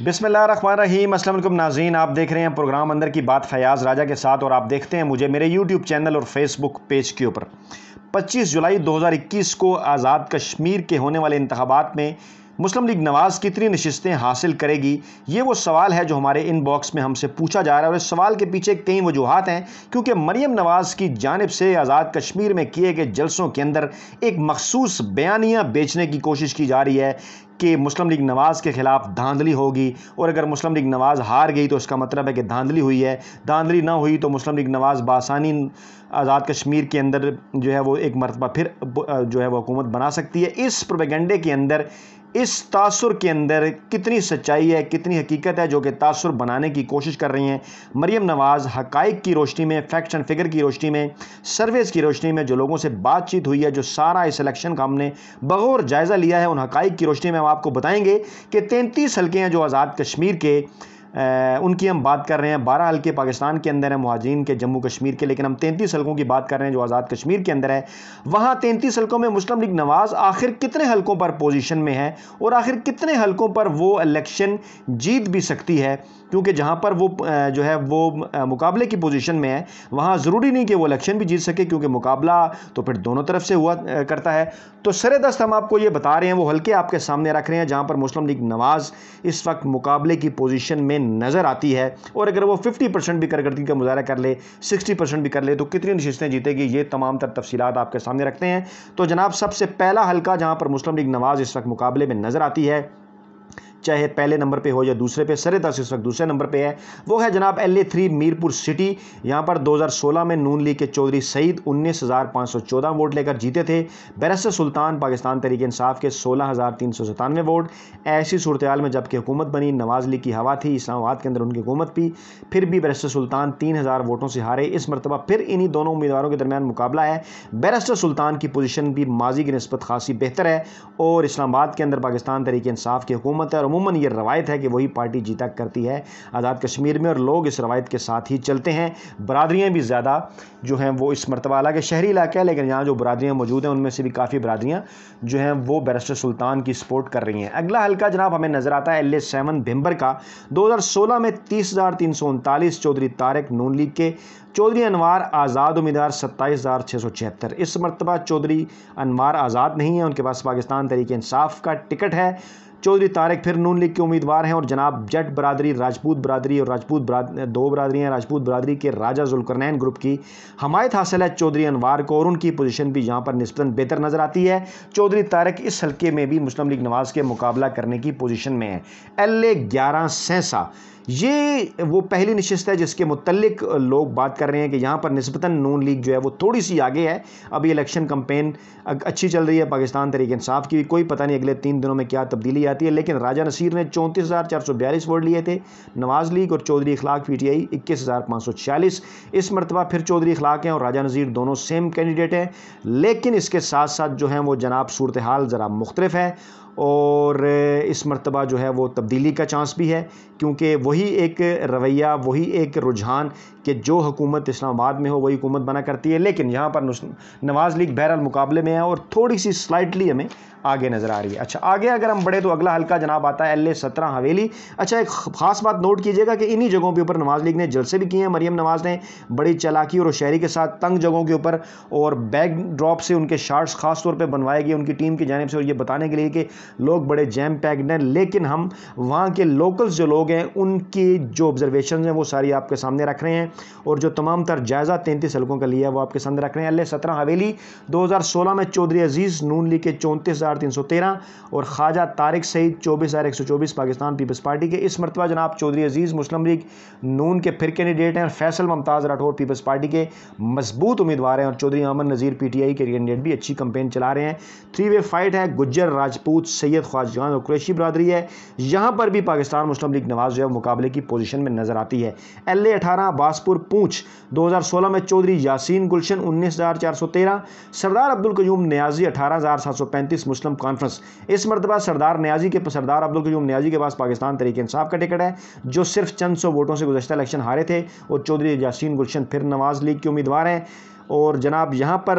रही असलम नाजीन आप देख रहे हैं प्रोग्राम अंदर की बात फयाज़ राजा के साथ और आप देखते हैं मुझे मेरे यूट्यूब चैनल और फेसबुक पेज के ऊपर 25 जुलाई 2021 को आज़ाद कश्मीर के होने वाले इंतबात में मुस्लिम लीग नवाज़ कितनी नशस्तें हासिल करेगी ये वो सवाल है जो हमारे इनबॉक्स में हमसे पूछा जा रहा है और इस सवाल के पीछे कई वजूहत हैं क्योंकि मरीम नवाज़ की जानब से आज़ाद कश्मीर में किए गए जलसों के अंदर एक मखसूस बयानियाँ बेचने की कोशिश की जा रही है कि मुस्लिम लीग नवाज़ के ख़िलाफ़ धांधली होगी और अगर मुस्लिम लीग नवाज़ हार गई तो इसका मतलब है कि धांधली हुई है धांधली ना हुई तो मुस्लिम लीग नवाज़ बासानी आज़ाद कश्मीर के अंदर जो है वो एक मरतबा फिर जो है वो हुकूमत बना सकती है इस प्रोपेगेंडे के अंदर इस तासुर के अंदर कितनी सच्चाई है कितनी हकीकत है जो कि तासुर बनाने की कोशिश कर रही हैं मरीम नवाज़ हकाइक की रोशनी में फैक्ट्स एंड फिगर की रोशनी में सर्वेस की रोशनी में जो लोगों से बातचीत हुई है जो सारा इस इलेक्शन का हमने बगौर जायज़ा लिया है उन हकाइक की रोशनी में हम आपको बताएंगे कि तैंतीस हल्के हैं जो आज़ाद कश्मीर के उनकी हम बात कर रहे हैं बारह हल्के पाकिस्तान के अंदर है महाजरीन के जम्मू कश्मीर के लेकिन हम तैंतीस हल्कों की बात कर रहे हैं जो आज़ाद कश्मीर के अंदर है वहाँ तैंतीस हल्कों में मुस्लिम लीग नवाज़ आखिर कितने हल्कों पर पोजिशन में है और आखिर कितने हल्कों पर वो इलेक्शन जीत भी सकती है क्योंकि जहाँ पर वो जो है वो मुकाबले की पोजिशन में है वहाँ ज़रूरी नहीं कि वो इलेक्शन भी जीत सके क्योंकि मुकाबला तो फिर दोनों तरफ से हुआ करता है तो सर दस्त हम आपको ये बता रहे हैं वो हल्के आपके सामने रख रहे हैं जहाँ पर मुस्लिम लीग नवाज़ इस वक्त मुकाबले की पोजिशन में नज़र आती है और अगर वो फिफ्टी परसेंट भी कारकर्दगी का मुजाहरा कर ले सिक्सटी परसेंट भी कर ले तो कितनी नशस्तें जीतेगी ये तमाम तर तफसीत आपके सामने रखते हैं तो जनाब सबसे पहला हल्का जहाँ पर मुस्लिम लीग नवाज़ इस वक्त मुकाबले में नज़र आती है चाहे पहले नंबर पे हो या दूसरे पे सरे दस इस वक्त दूसरे नंबर पे है वो है जनाब L A three Mirpur city यहाँ पर 2016 में नून लीग के चौधरी सईद 19,514 वोट लेकर जीते थे बैरस सुल्तान पाकिस्तान तरीके इंसाफ के सोलह हज़ार तीन सौ सतानवे वोट ऐसी सूरत में जबकि हुकूमत बनी नवाज लीग की हवा थी इस्लामाबाद के अंदर उनकी हुकूमत भी फिर भी बैरस सुल्तान तीन हज़ार वोटों से हारे इस मरतबा फिर इन्हीं दोनों उम्मीदवारों के दरमियान मुकाबला है बैरिस्टर सुल्तान की पोजीशन भी माजी की नस्बत खासी बेहतर है और इस्लामाबाद के अंदर पाकिस्तान तरीके इंसाफ की हुकूमत है और अमूमन ये रवायत है कि वही पार्टी जीता करती है आज़ाद कश्मीर में और लोग इस रवायत के साथ ही चलते हैं बरदरियाँ भी ज़्यादा जो हैं वो इस मरतबा के शहरी इलाका है लेकिन यहाँ जो बरदरियाँ मौजूद हैं उनमें से भी काफ़ी बरदरियाँ जो हैं वो बैरिस्टर सुल्तान की सपोर्ट कर रही हैं अगला हल्का जनाब हमें नज़र आता है एल ए सैमन भिम्बर का दो हज़ार सोलह में तीस हज़ार तीन सौ उनतालीस चौधरी तारक नून लीग के चौधरी अनवार आज़ाद उम्मीदवार सत्ताईस हज़ार छः सौ छिहत्तर इस मरतबा चौधरी अनवार आज़ाद नहीं है उनके पास पाकिस्तान तरीके इंसाफ का टिकट है चौधरी तारक फिर नून लीग के उम्मीदवार हैं और जनाब जट बरदरी राजपूत बरदरी और राजपूत बरादरी दो बरदरियाँ राजपूत बरदरी के राजा जुलकरनैन ग्रुप की हमायत हासिल है चौधरी अनवार को और उनकी पोजीशन भी यहाँ पर नस्बता बेहतर नज़र आती है चौधरी तारक इस हल्के में भी मुस्लिम लीग नवाज़ के मुकाबला करने की पोजिशन में है एल ए ग्यारह सैसा ये वो पहली नशस्त है जिसके मतलब लोग बात कर रहे हैं कि यहाँ पर नस्बता नून लीग जो है वो थोड़ी सी आगे है अभी इलेक्शन कंपेन अच्छी चल रही है पाकिस्तान तरीके इंसाफ की कोई पता नहीं अगले तीन दिनों में क्या तब्दीली आती है लेकिन राजा नसीर ने चौंतीस हज़ार चार सौ बयालीस वोट लिए थे नवाज लीग और Chaudhry Ikhlaq P T I इक्कीस हज़ार पाँच सौ छियालीस इस मरतबा फिर चौधरी इखलाक हैं और राजा नज़ीर दोनों सेम कैंडिडेट हैं लेकिन इसके साथ साथ जो हैं वो जनाब सूरत हाल ज़रा मुख्तलिफ़ है और इस मरतबा जो है वो तब्दीली का चांस भी है क्योंकि वही एक रवैया वही एक रुझान कि जो हुकूमत इस्लामाबाद में हो वही हुकूमत बना करती है लेकिन यहाँ पर नवाज़ लीग बहरहाल मुकाबले में है और थोड़ी सी स्लाइटली हमें आगे नज़र आ रही है अच्छा आगे अगर हम बढ़े तो अगला हल्का जनाब आता है एल ए सत्रह हवेली अच्छा एक ख़ास बात नोट कीजिएगा कि इन्हीं जगहों के ऊपर नवाज़ लीग ने जलसे भी किए हैं मरीम नवाज़ ने बड़ी चलाकी और शहरी के साथ तंग जगहों के ऊपर और बैक ड्रॉप से उनके शार्ट्स खास तौर पर बनवाए गए उनकी टीम की जानब से और ये बताने के लिए कि लोग बड़े जैम पैक्ड हैं लेकिन हम वहाँ के लोकल्स जो लोग हैं उनकी जो ऑब्जर्वेशन हैं वो सारी आपके सामने रख रहे हैं और जो तमाम तर जायज़ा तैंतीस हलकों का लिया है वो आपके संद रख रहे हैं अल्ले सत्रह हवेली दो हज़ार सोलह में चौधरी अजीज़ नून लीग के चौंतीस हज़ार तीन सौ तेरह और ख्वाजा तारिक सईद चौबीस हज़ार एक सौ चौबीस पाकिस्तान पीपल्स पार्टी के इस मरतबा जनाब चौधरी अजीज़ मुस्लिम लीग नून के फिर कैंडिडेट हैं और फैसल मुमताज़ राठौर पीपल्स पार्टी के मजबूत उम्मीदवार हैं और Chaudhry Aman Nazir P T I के कैंडिडेट भी अच्छी कंपेन चला रहे हैं थ्री वे फाइट है गुजर राजपूत सैयद ख्वाजान और कुरैशी बरदरी है यहाँ पर भी पाकिस्तान मुस्लिम लीग नवाज जो है मुकाबले की पोजिशन में नज़र आती है एल ए अठारह बास बिलासपुर पूंछ 2016 में चौधरी यासीन गुलशन 19,413 सरदार अब्दुल कयूम न्याजी 18,735 मुस्लिम कॉन्फ्रेंस इस मरतबा सरदार न्याजी के सरदार अब्दुल कयूम न्याजी के पास पाकिस्तान तरीके इंसाफ का टिकट है जो सिर्फ चंद सौ वोटों से गुजशत इलेक्शन हारे थे और चौधरी यासीन गुलशन फिर नवाज लीग के उम्मीदवार हैं और जनाब यहाँ पर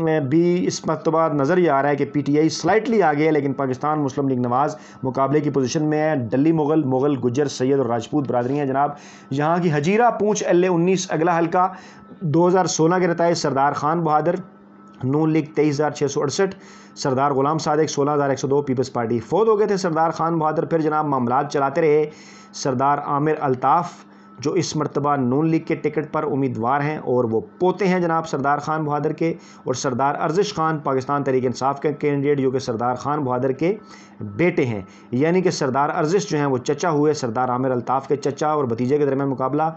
भी इस मरतबा तो नज़र ही आ रहा है कि पी टी आई स्लाइटली आ गया है लेकिन पाकिस्तान मुस्लिम लीग नवाज़ मुकाबले की पोजिशन में है डली मुगल मुगल गुजर सैयद और राजपूत बरदरियाँ जनाब यहाँ की हजीरा पूछ एल उन्नीस अगला हल्का दो हज़ार सोलह के रताए सरदार खान बहादुर नू लीग तेईस हज़ार छः सौ अड़सठ सरदार गुलाम सादक सोलह हज़ार एक सौ दो पीपल्स पार्टी फौज हो गए थे सरदार खान बहादुर फिर जनाब मामला चलाते रहे सरदार आमिर अलताफ़ जो इस मरतबा नून लीग के टिकट पर उम्मीदवार हैं और वो पोते हैं जनाब सरदार खान बहादुर के और सरदार अर्जिश खान पाकिस्तान तरीक इंसाफ के कैंडिडेट जो कि सरदार खान बहादुर के बेटे हैं यानी कि सरदार अर्जिश जो हैं वो चचा हुए सरदार आमिर अल्ताफ़ के चचा और भतीजे के दरमियान मुकाबला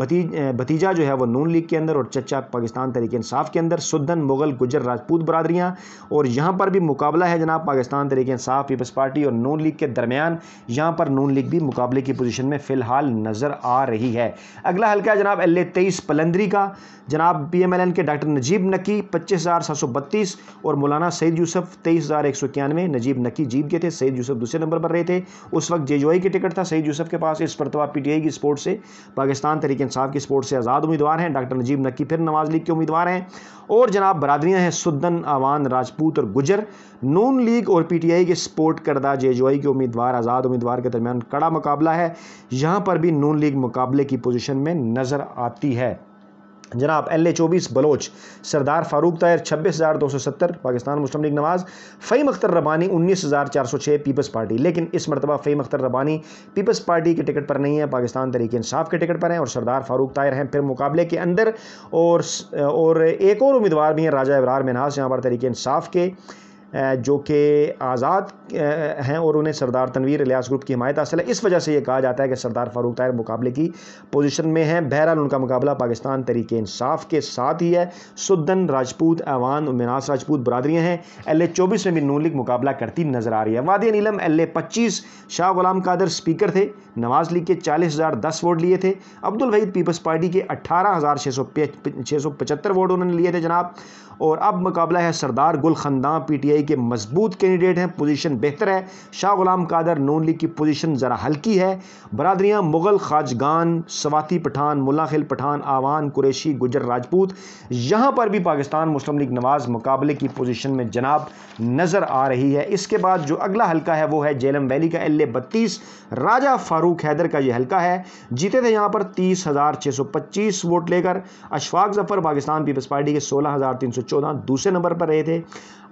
भतीज भतीजा जो है वो नून लीग के अंदर और चचा पाकिस्तान तरीक इंसाफ के अंदर सुद्धन मुगल गुजर राजपूत बरदरियाँ और यहाँ पर भी मुकाबला है जनाब पाकिस्तान तरीक इंसाफ पीपल्स पार्टी और नून लीग के दरमियान यहाँ पर नून लीग भी मुकाबले की पोजिशन में फ़िलहाल नज़र आ रही रही है अगला हल्का है जनाब एल ए तेईस पलंदरी का जनाब पी एम एल एन के डॉक्टर नजीब नकी पच्चीस हज़ार सात सौ बत्तीस और मौलाना सैद यूसुफ तेईस हज़ार एक सौ इक्यानवे नजीब नकी जीत गए थे सैद यूसुफ दूसरे नंबर पर रहे थे उस वक्त जेजोई की टिकट था सैद यूसुफ के पास इस मरतबा पी टी आई की स्पोर्ट से पाकिस्तान तरीक इंसाफ की स्पोर्ट से आज़ाद उम्मीदवार हैं डॉक्टर नजीब नकी फिर नवाज लीग के उम्मीदवार हैं और जनाब बरदरियाँ हैं सुद्दन आवान राजपूत और गुजर नून लीग और पी टी आई के सपोर्ट करदा जेजोई के उम्मीदवार आज़ाद उम्मीदवार के दरमियान कड़ा मुकाबला है यहाँ पर भी नून लीग मुकाबला मुकाबले की पोजीशन में नज़र आती है जनाब एल ए चौबीस बलोच सरदार फारूक तायर छब्बीस हज़ार दो सौ सत्तर पाकिस्तान मुस्लिम लीग नवाज़ फ़हीम अख्तर रबानी उन्नीस हज़ार चार सौ छः पीपल्स पार्टी लेकिन इस मरतबा फ़हीम अख्तर रबानी पीपल्स पार्टी के टिकट पर नहीं है पाकिस्तान तरीके इंसाफ के टिकट पर हैं और सरदार फारूक तायर हैं फिर मुकाबले के अंदर और और एक और उम्मीदवार भी हैं राजा इबरार मिनहास यहाँ पर तरीके इंसाफ के जो कि आज़ाद हैं और उन्हें सरदार तनवीर रियास ग्रुप की हमायत हासिल है इस वजह से ये कहा जाता है कि सरदार फारूक तायर मुकाबले की पोजीशन में हैं बहरहाल उनका मुकाबला पाकिस्तान तरीके इंसाफ के साथ ही है सुदन राजपूत अवान मिनास राजपूत बरदरियाँ हैं एल ए चौबीस में भी नून लीग मुकाबला करती नजर आ रही है वाद नीलम एल ए पच्चीस शाह गुलाम कादर स्पीकर थे नवाज लीग के चालीस हज़ार दस वोट लिए थे अब्दुल वहीद पीपल्स पार्टी के अट्ठारह हज़ार छः सौ छः सौ पचहत्तर वोट उन्होंने लिए थे जनाब और अब मुकाबला है सरदार गुल खानदा पी टी आई लिए के मजबूत कैंडिडेट हैं पोजीशन बेहतर है शाह गुलाम कादर नून लीग की पोजीशन ज़रा हल्की है बरदरियाँ मुग़ल खाजगान सवाती पठान मुलाखिल पठान आवान कुरेशी गुजर राजपूत यहाँ पर भी पाकिस्तान मुस्लिम लीग नवाज़ मुकाबले की पोजिशन में जनाब नज़र आ रही है इसके बाद जो अगला हल्का है वो है जेलम वैली का एल ए बत्तीस राजा फारूक हैदर का ये हल्का है जीते थे यहाँ पर तीस हज़ार छः सौ पच्चीस वोट लेकर अशफाक जफर पाकिस्तान पीपल्स पार्टी के सोलह हज़ार तीन सौ चौदह दूसरे नंबर पर रहे थे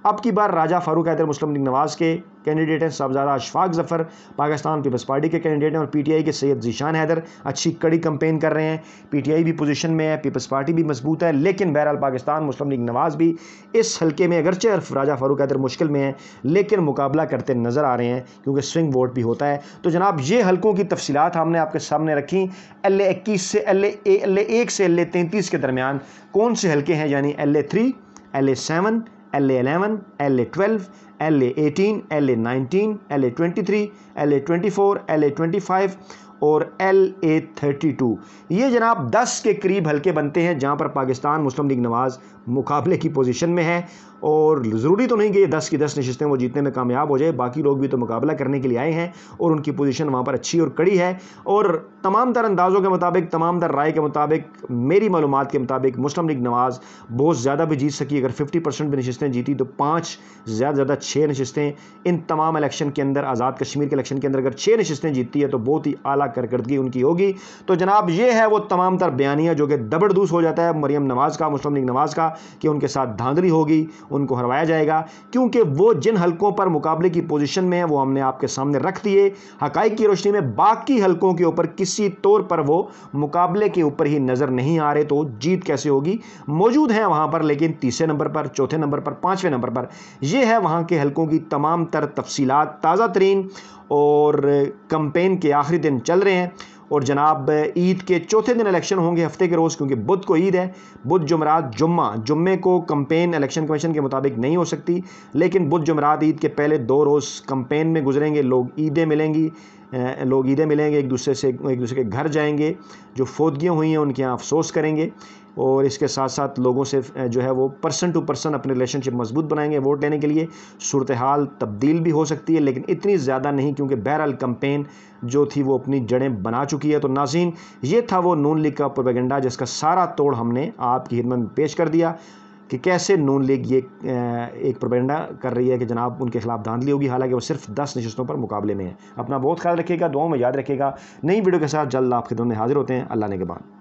अब की बार राजा फारूक हैदर मुस्लिम लीग नवाज़ के कैंडिडेट हैं साहबजादा अशफाक ज़फ़र पाकिस्तान पीपल्स पार्टी के कैंडिडेट हैं और पीटीआई के सैयद जीशान हैदर अच्छी कड़ी कंपेन कर रहे हैं पीटीआई भी पोजीशन में है पीपल्स पार्टी भी मजबूत है लेकिन बहरहाल पाकिस्तान मुस्लिम लीग नवाज़ भी इस हल्के में अगरचे राजा फारूक हैदर मुश्किल में है लेकिन मुकाबला करते नज़र आ रहे हैं क्योंकि स्विंग वोट भी होता है तो जनाब ये हल्कों की तफसीत हमने आपके सामने रखी एल ए इक्कीस से एल एल एक से एल ए तैंतीस के दरमियान कौन से हल्के हैं यानी L A three L A seven L A eleven L A twelve L A eighteen L A nineteen L A twenty three L A twenty four L A twenty five और L A thirty two ये जनाब दस के करीब हल्के बनते हैं जहाँ पर पाकिस्तान मुस्लिम लीग नवाज़ मुकाबले की पोजीशन में है और ज़रूरी तो नहीं कि ये दस की दस नशस्तें वो जीतने में कामयाब हो जाए बाकी लोग भी तो मुकाबला करने के लिए आए हैं और उनकी पोजीशन वहाँ पर अच्छी और कड़ी है और तमाम तर अंदाज़ों के मुताबिक तमाम तर राय के मुताबिक मेरी मालूम के मुताबिक मुस्लिम लीग नवाज़ बहुत ज़्यादा भी जीत सकी अगर फिफ्टी परसेंट भी नशस्तें जीती तो पाँच ज़्यादा ज़्यादा छः नशस्तें इन तमाम इलेक्शन के अंदर आज़ाद कश्मीर के इलेक्शन के अंदर अगर छः नशस्तें जीतती है तो बहुत ही अला कारकर्दगी उनकी होगी तो जनाब ये है वो तमाम तर बयानियाँ जो कि दबड़दूस हो जाता है मरीम नवाज़ का मुस्लिम लीग नवाज़ का कि उनके साथ धांधली होगी उनको हरवाया जाएगा क्योंकि वो जिन हलकों पर मुकाबले की पोजीशन में है वो हमने आपके सामने रख दिए हकाई की रोशनी में बाकी हलकों के ऊपर किसी तौर पर वो मुकाबले के ऊपर ही नज़र नहीं आ रहे तो जीत कैसे होगी मौजूद हैं वहाँ पर लेकिन तीसरे नंबर पर चौथे नंबर पर पाँचवें नंबर पर यह है वहाँ के हलकों की तमाम तर तफसीत ताज़ा तरीन और कंपेन के आखिरी दिन चल रहे हैं और जनाब ईद के चौथे दिन इलेक्शन होंगे हफ्ते के रोज़ क्योंकि बुध को ईद है बुध जुमरात जुम्मा जुम्मे को कंपेन इलेक्शन कमीशन के मुताबिक नहीं हो सकती लेकिन बुध जुमरात ईद के पहले दो रोज़ कंपेन में गुजरेंगे लोग ईदें मिलेंगी लोग ईदें मिलेंगे एक दूसरे से एक दूसरे के घर जाएंगे जो फोदगियाँ हुई हैं उनके यहाँ अफसोस करेंगे और इसके साथ साथ लोगों से जो है वो पर्सन टू पर्सन अपने रिलेशनशिप मजबूत बनाएंगे वोट लेने के लिए सूरत हाल तब्दील भी हो सकती है लेकिन इतनी ज़्यादा नहीं क्योंकि बहरहाल कंपेन जो थी वो अपनी जड़ें बना चुकी है तो नाजीन ये था वो नून लीग का प्रोपेगेंडा जिसका सारा तोड़ हमने आपकी हिदमत में पेश कर दिया कि कैसे नून लीग ये एक प्रोपेगेंडा कर रही है कि जनाब उनके खिलाफ धांधली होगी हालांकि वो सिर्फ दस नशस्तों पर मुकाबले में है अपना बहुत ख्याल रखिएगा दुआओं में याद रखिएगा नई वीडियो के साथ जल्द आप खिदमत में हाजिर होते हैं अल्लाह ने के बाद